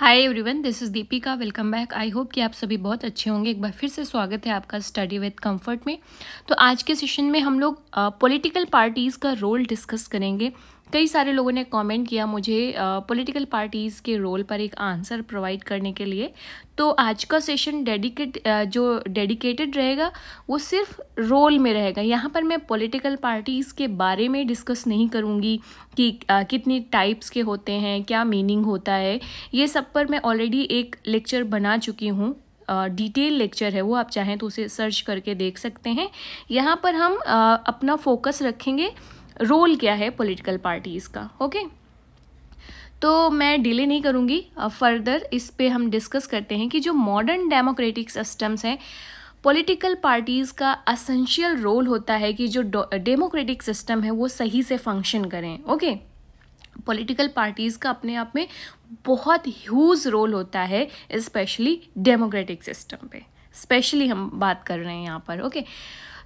Hi everyone this is Deepika welcome back I hope कि आप सभी बहुत अच्छे होंगे एक बार फिर से स्वागत है आपका स्टडी विद कंफर्ट में तो आज के सेशन में हम लोग पॉलिटिकल पार्टीज़ का रोल डिस्कस करेंगे कई सारे लोगों ने कमेंट किया मुझे पॉलिटिकल पार्टीज़ के रोल पर एक आंसर प्रोवाइड करने के लिए तो आज का सेशन डेडिकेट जो डेडिकेटेड रहेगा वो सिर्फ रोल में रहेगा यहाँ पर मैं पॉलिटिकल पार्टीज़ के बारे में डिस्कस नहीं करूँगी कि uh, कितनी टाइप्स के होते हैं क्या मीनिंग होता है ये सब पर मैं ऑलरेडी एक लेक्चर बना चुकी हूँ डिटेल लेक्चर है वो आप चाहें तो उसे सर्च करके देख सकते हैं यहाँ पर हम uh, अपना फोकस रखेंगे रोल क्या है पॉलिटिकल पार्टीज़ का ओके तो मैं डिले नहीं करूँगी फर्दर इस पर हम डिस्कस करते हैं कि जो मॉडर्न डेमोक्रेटिक सिस्टम्स हैं पॉलिटिकल पार्टीज़ का असेंशियल रोल होता है कि जो डेमोक्रेटिक सिस्टम है वो सही से फंक्शन करें ओके पॉलिटिकल पार्टीज़ का अपने आप में बहुत ह्यूज रोल होता है स्पेशली डेमोक्रेटिक सिस्टम पे स्पेशली हम बात कर रहे हैं यहाँ पर ओके okay?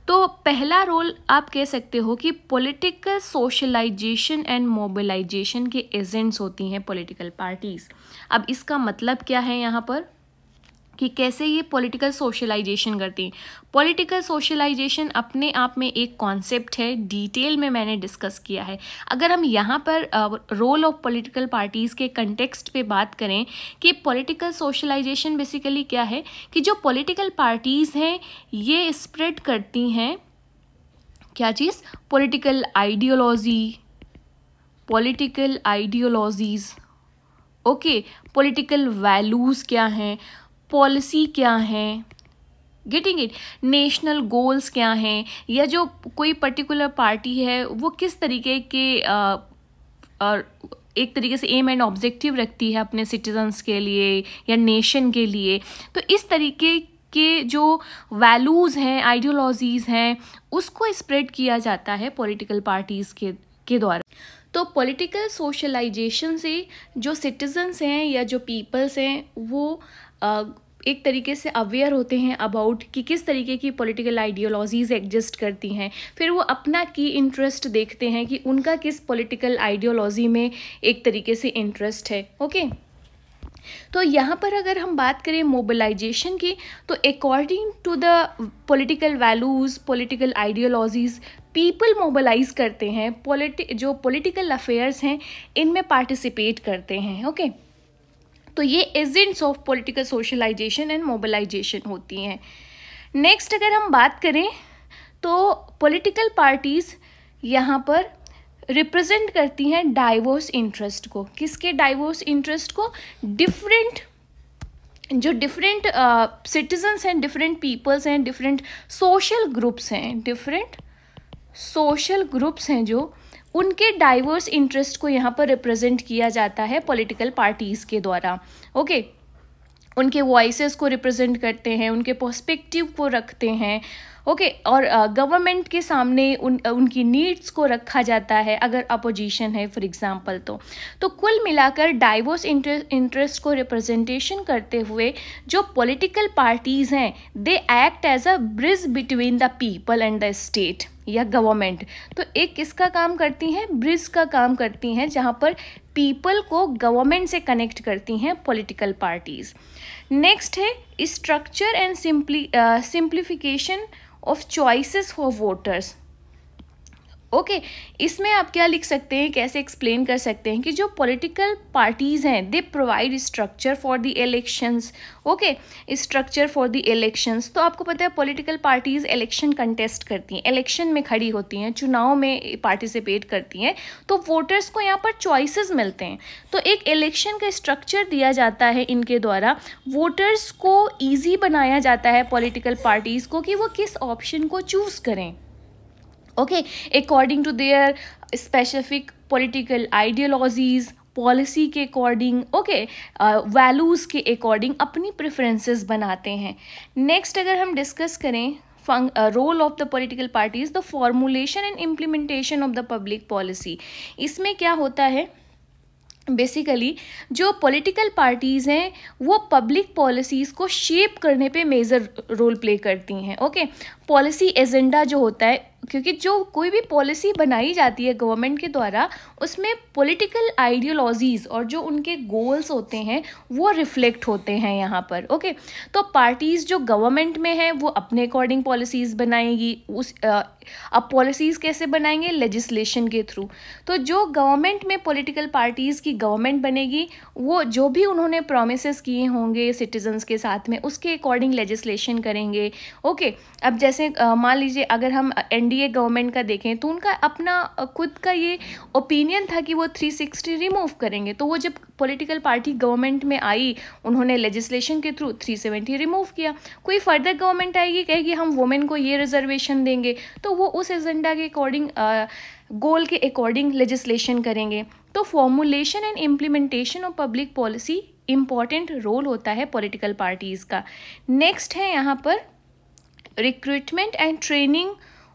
तो पहला रोल आप कह सकते हो कि पॉलिटिकल सोशलाइजेशन एंड मोबिलाइजेशन के एजेंट्स होती हैं पॉलिटिकल पार्टीज़ अब इसका मतलब क्या है यहाँ पर कि कैसे ये पॉलिटिकल सोशलाइजेशन करती पॉलिटिकल सोशलाइजेशन अपने आप में एक कॉन्सेप्ट है डिटेल में मैंने डिस्कस किया है अगर हम यहाँ पर रोल ऑफ पॉलिटिकल पार्टीज़ के कंटेक्सट पे बात करें कि पॉलिटिकल सोशलाइजेशन बेसिकली क्या है कि जो पॉलिटिकल पार्टीज़ हैं ये स्प्रेड करती हैं क्या चीज़ political ideology political ideologies okay political values क्या हैं पॉलिसी क्या है गेटिंग इट नेशनल गोल्स क्या हैं या जो कोई पर्टिकुलर पार्टी है वो किस तरीके के आ, आ, एक तरीके से एम एंड ऑब्जेक्टिव रखती है अपने सिटीजन्स के लिए या नेशन के लिए तो इस तरीके के जो वैल्यूज़ हैं आइडियोलॉजीज़ हैं उसको स्प्रेड किया जाता है पॉलिटिकल पार्टीज़ के के द्वारा तो पॉलिटिकल सोशलाइजेशन से जो सिटीजन्स हैं या जो पीपल्स हैं वो एक तरीके से अवेयर होते हैं अबाउट कि किस तरीके की पॉलिटिकल आइडियोलॉजीज़ एग्जिस्ट करती हैं फिर वो अपना की इंटरेस्ट देखते हैं कि उनका किस पॉलिटिकल आइडियोलॉजी में एक तरीके से इंटरेस्ट है ओके okay? तो यहाँ पर अगर हम बात करें मोबिलाइजेशन की तो according to the political values political ideologies people mobilise करते हैं पॉलिटि जो पॉलिटिकल अफेयर्स हैं इनमें पार्टिसिपेट करते हैं ओके तो ये agents of political socialisation and mobilisation होती हैं नेक्स्ट अगर हम बात करें तो पॉलिटिकल पार्टीज़ यहाँ पर रिप्रेजेंट करती हैं डाइवोर्स इंटरेस्ट को किसके डाइवोर्स इंटरेस्ट को डिफरेंट जो डिफरेंट सिटीजन्स uh, हैं डिफरेंट पीपल्स हैं डिफरेंट सोशल ग्रुप्स हैं डिफरेंट सोशल ग्रुप्स हैं जो उनके डाइवर्स इंटरेस्ट को यहाँ पर रिप्रेजेंट किया जाता है पॉलिटिकल पार्टीज़ के द्वारा ओके okay? उनके वॉइसेस को रिप्रेजेंट करते हैं उनके पर्सपेक्टिव को रखते हैं ओके okay, और गवर्नमेंट uh, के सामने उन uh, उनकी नीड्स को रखा जाता है अगर अपोजिशन है फॉर एग्जांपल तो तो कुल मिलाकर डाइवर्स इंटरेस्ट को रिप्रेजेंटेशन करते हुए जो पॉलिटिकल पार्टीज़ हैं they act as a bridge between the people and the state या गवर्नमेंट तो एक किसका काम करती हैं ब्रिज का काम करती हैं जहाँ पर पीपल को गवर्नमेंट से कनेक्ट करती हैं पॉलिटिकल पार्टीज़ नेक्स्ट है structure and simply simplification of choices for voters okay okay, इसमें आप क्या लिख सकते हैं कैसे एक्सप्लेन कर सकते हैं कि जो पॉलिटिकल पार्टीज़ हैं they provide structure for the elections okay structure for the elections तो आपको पता है पॉलिटिकल पार्टीज़ इलेक्शन कंटेस्ट करती हैं इलेक्शन में खड़ी होती हैं चुनाव में पार्टिसिपेट करती हैं तो वोटर्स को यहाँ पर चॉइसेस मिलते हैं तो एक इलेक्शन का स्ट्रक्चर दिया जाता है इनके द्वारा वोटर्स को ईजी बनाया जाता है पोलिटिकल पार्टीज़ को कि वो किस ऑप्शन को चूज़ करें okay according to their specific political ideologies policy के अकॉर्डिंग ओके वैल्यूज़ के अकॉर्डिंग अपनी प्रेफरेंसेस बनाते हैं नेक्स्ट अगर हम डिस्कस करें role of the political parties the formulation and implementation of the public policy इसमें क्या होता है बेसिकली जो पॉलिटिकल पार्टीज़ हैं वो पब्लिक पॉलिसीज़ को शेप करने पे मेजर रोल प्ले करती हैं ओके पॉलिसी एजेंडा जो होता है क्योंकि जो कोई भी पॉलिसी बनाई जाती है गवर्नमेंट के द्वारा उसमें पॉलिटिकल आइडियोलॉजीज़ और जो उनके गोल्स होते हैं वो रिफ्लेक्ट होते हैं यहाँ पर ओके तो पार्टीज़ जो गवर्नमेंट में हैं वो अपने अकॉर्डिंग पॉलिसीज़ बनाएगी उस आ, अब पॉलिसीज़ कैसे बनाएंगे लेजिस्लेशन के थ्रू तो जो गवर्नमेंट में पॉलिटिकल पार्टीज़ की गवर्नमेंट बनेगी वो जो भी उन्होंने प्रोमिस किए होंगे सिटीजन्स के साथ में उसके अकॉर्डिंग लेजिस्लेशन करेंगे ओके अब जैसे मान लीजिए अगर हम एन एनडीए गवर्नमेंट का देखें तो उनका अपना खुद का ये ओपिनियन था कि वो 360 रिमूव करेंगे तो वो जब पॉलिटिकल पार्टी गवर्नमेंट में आई उन्होंने लेजिस्लेशन के थ्रू 370 रिमूव किया कोई फर्दर गवर्नमेंट आएगी कहेगी हम वुमेन को ये रिजर्वेशन देंगे तो वो उस एजेंडा के अकॉर्डिंग गोल के अकॉर्डिंग लेजिस्लेशन करेंगे तो formulation and implementation of public policy important role होता है पॉलिटिकल पार्टीज़ का नेक्स्ट है यहाँ पर recruitment and training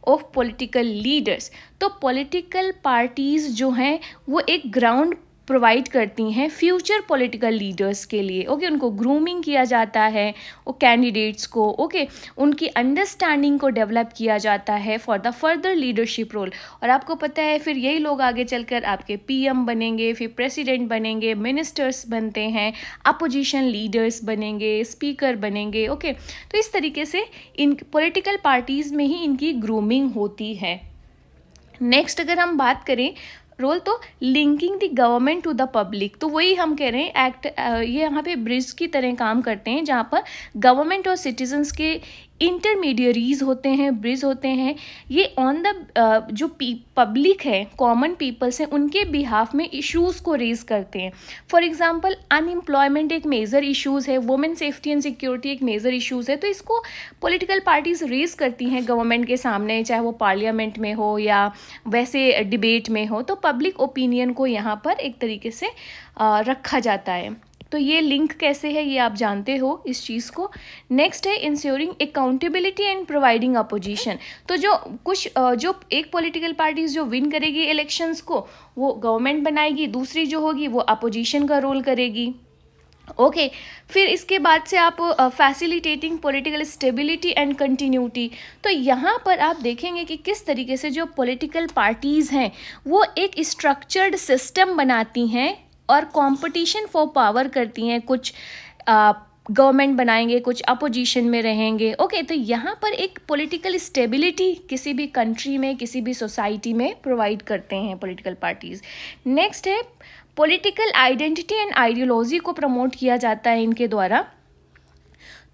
of political leaders तो पॉलिटिकल पार्टीज़ जो हैं वो एक ग्राउंड प्रोवाइड करती हैं फ्यूचर पॉलिटिकल लीडर्स के लिए ओके okay? उनको ग्रूमिंग किया जाता है वो कैंडिडेट्स को ओके okay? उनकी अंडरस्टैंडिंग को डेवलप किया जाता है for the further leadership role और आपको पता है फिर यही लोग आगे चलकर आपके पीएम बनेंगे फिर प्रेसिडेंट बनेंगे मिनिस्टर्स बनते हैं अपोजिशन लीडर्स बनेंगे स्पीकर बनेंगे ओके okay? तो इस तरीके से इन पोलिटिकल पार्टीज़ में ही इनकी ग्रूमिंग होती है नेक्स्ट अगर हम बात करें रोल तो linking the government to the public तो वही हम कह रहे हैं एक्ट ये यहाँ पे ब्रिज की तरह काम करते हैं जहाँ पर गवर्नमेंट और सिटीजन्स के इंटरमीडियरीज होते हैं ब्रिज होते हैं ये ऑन द uh, जो पब्लिक है कॉमन पीपल्स हैं उनके बिहाफ में इश्यूज़ को रेज करते हैं फॉर एग्जांपल अनएम्प्लॉयमेंट एक मेजर इश्यूज़ है वुमेन सेफ्टी एंड सिक्योरिटी एक मेजर इश्यूज़ है तो इसको पॉलिटिकल पार्टीज रेज करती हैं गवर्नमेंट के सामने चाहे वो पार्लियामेंट में हो या वैसे डिबेट में हो तो पब्लिक ओपिनियन को यहाँ पर एक तरीके से uh, रखा जाता है तो ये लिंक कैसे है ये आप जानते हो इस चीज़ को नेक्स्ट है ensuring accountability and providing opposition तो जो कुछ जो एक पॉलिटिकल पार्टीज जो विन करेगी इलेक्शंस को वो गवर्नमेंट बनाएगी दूसरी जो होगी वो अपोजिशन का रोल करेगी ओके okay, फिर इसके बाद से आप facilitating political stability and continuity तो यहाँ पर आप देखेंगे कि किस तरीके से जो पॉलिटिकल पार्टीज़ हैं वो एक स्ट्रक्चर्ड सिस्टम बनाती हैं और कंपटीशन फॉर पावर करती हैं कुछ गवर्नमेंट बनाएंगे कुछ अपोजिशन में रहेंगे ओके तो यहाँ पर एक पॉलिटिकल स्टेबिलिटी किसी भी कंट्री में किसी भी सोसाइटी में प्रोवाइड करते हैं पॉलिटिकल पार्टीज़ नेक्स्ट है पॉलिटिकल आइडेंटिटी एंड आइडियोलॉजी को प्रमोट किया जाता है इनके द्वारा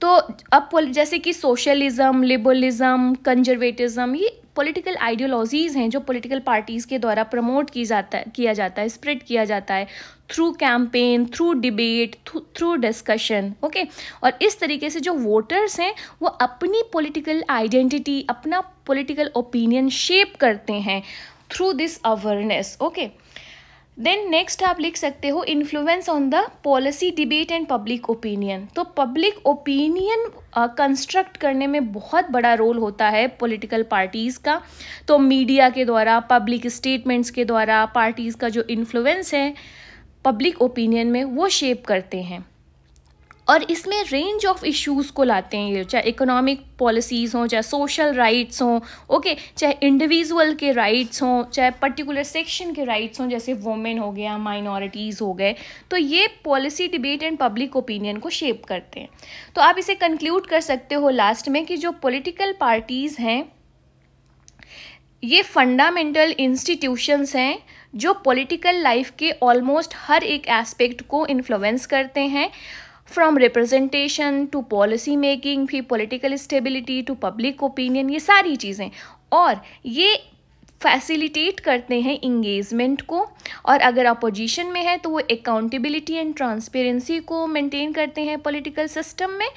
तो अब जैसे कि सोशलिज़म लिबरलिज़म कंजर्वेटिज्म ये पॉलिटिकल आइडियोलॉजीज़ हैं जो पॉलिटिकल पार्टीज़ के द्वारा प्रमोट की जाता किया जाता है स्प्रेड किया जाता है through campaign through debate through discussion okay और इस तरीके से जो वोटर्स हैं वो अपनी पॉलिटिकल आइडेंटिटी अपना पॉलिटिकल ओपिनियन शेप करते हैं through this awareness okay then next आप लिख सकते हो influence on the policy debate and public opinion तो पब्लिक ओपिनियन कंस्ट्रक्ट करने में बहुत बड़ा रोल होता है पॉलिटिकल पार्टीज़ का तो मीडिया के द्वारा पब्लिक स्टेटमेंट्स के द्वारा पार्टीज़ का जो इन्फ्लुएंस है पब्लिक ओपिनियन में वो शेप करते हैं और इसमें रेंज ऑफ इश्यूज को लाते हैं ये चाहे इकोनॉमिक पॉलिसीज़ हों चाहे सोशल राइट्स हों ओके चाहे इंडिविजुअल के राइट्स हों चाहे पर्टिकुलर सेक्शन के राइट्स हों जैसे वोमेन हो गया माइनॉरिटीज़ हो गए तो ये policy debate and public opinion को शेप करते हैं तो आप इसे कंक्लूड कर सकते हो लास्ट में कि जो पोलिटिकल पार्टीज़ हैं ये फंडामेंटल इंस्टीट्यूशंस हैं जो पॉलिटिकल लाइफ के ऑलमोस्ट हर एक एस्पेक्ट को इन्फ्लुएंस करते हैं from representation to policy making फिर political stability to public opinion ये सारी चीज़ें और ये फैसिलिटेट करते हैं इंगेजमेंट को और अगर अपोजिशन में है तो वो अकाउंटेबिलिटी एंड ट्रांसपेरेंसी को मेंटेन करते हैं पॉलिटिकल सिस्टम में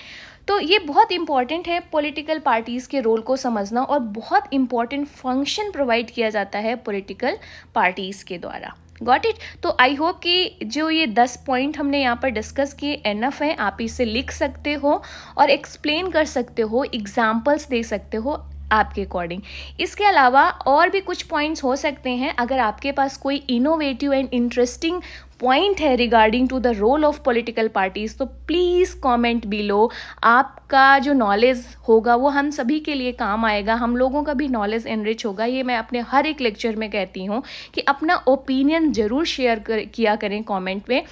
तो ये बहुत इंपॉर्टेंट है पॉलिटिकल पार्टीज़ के रोल को समझना और बहुत इंपॉर्टेंट फंक्शन प्रोवाइड किया जाता है पॉलिटिकल पार्टीज़ के द्वारा गॉट इट तो आई होप कि जो ये दस पॉइंट हमने यहाँ पर डिस्कस किए एनफ हैं आप इसे लिख सकते हो और एक्सप्लेन कर सकते हो एग्जाम्पल्स दे सकते हो आपके अकॉर्डिंग इसके अलावा और भी कुछ पॉइंट्स हो सकते हैं अगर आपके पास कोई इनोवेटिव एंड इंटरेस्टिंग पॉइंट है regarding to the role of political parties तो प्लीज़ कमेंट बिलो आपका जो नॉलेज होगा वो हम सभी के लिए काम आएगा हम लोगों का भी नॉलेज एनरिच होगा ये मैं अपने हर एक लेक्चर में कहती हूँ कि अपना ओपिनियन ज़रूर शेयर कर, किया करें कमेंट में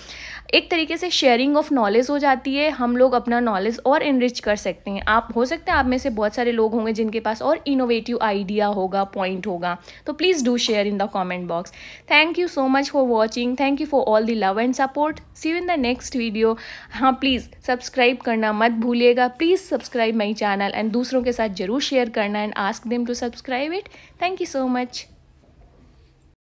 एक तरीके से शेयरिंग ऑफ नॉलेज हो जाती है हम लोग अपना नॉलेज और इनरिच कर सकते हैं आप हो सकते हैं आप में से बहुत सारे लोग होंगे जिनके पास और इनोवेटिव आइडिया होगा पॉइंट होगा तो please do share in the comment box thank you so much for watching thank you for all the love and support see in the next video हाँ प्लीज़ सब्सक्राइब करना मत भूलिएगा please subscribe my channel and दूसरों के साथ ज़रूर share करना and ask them to subscribe it thank you so much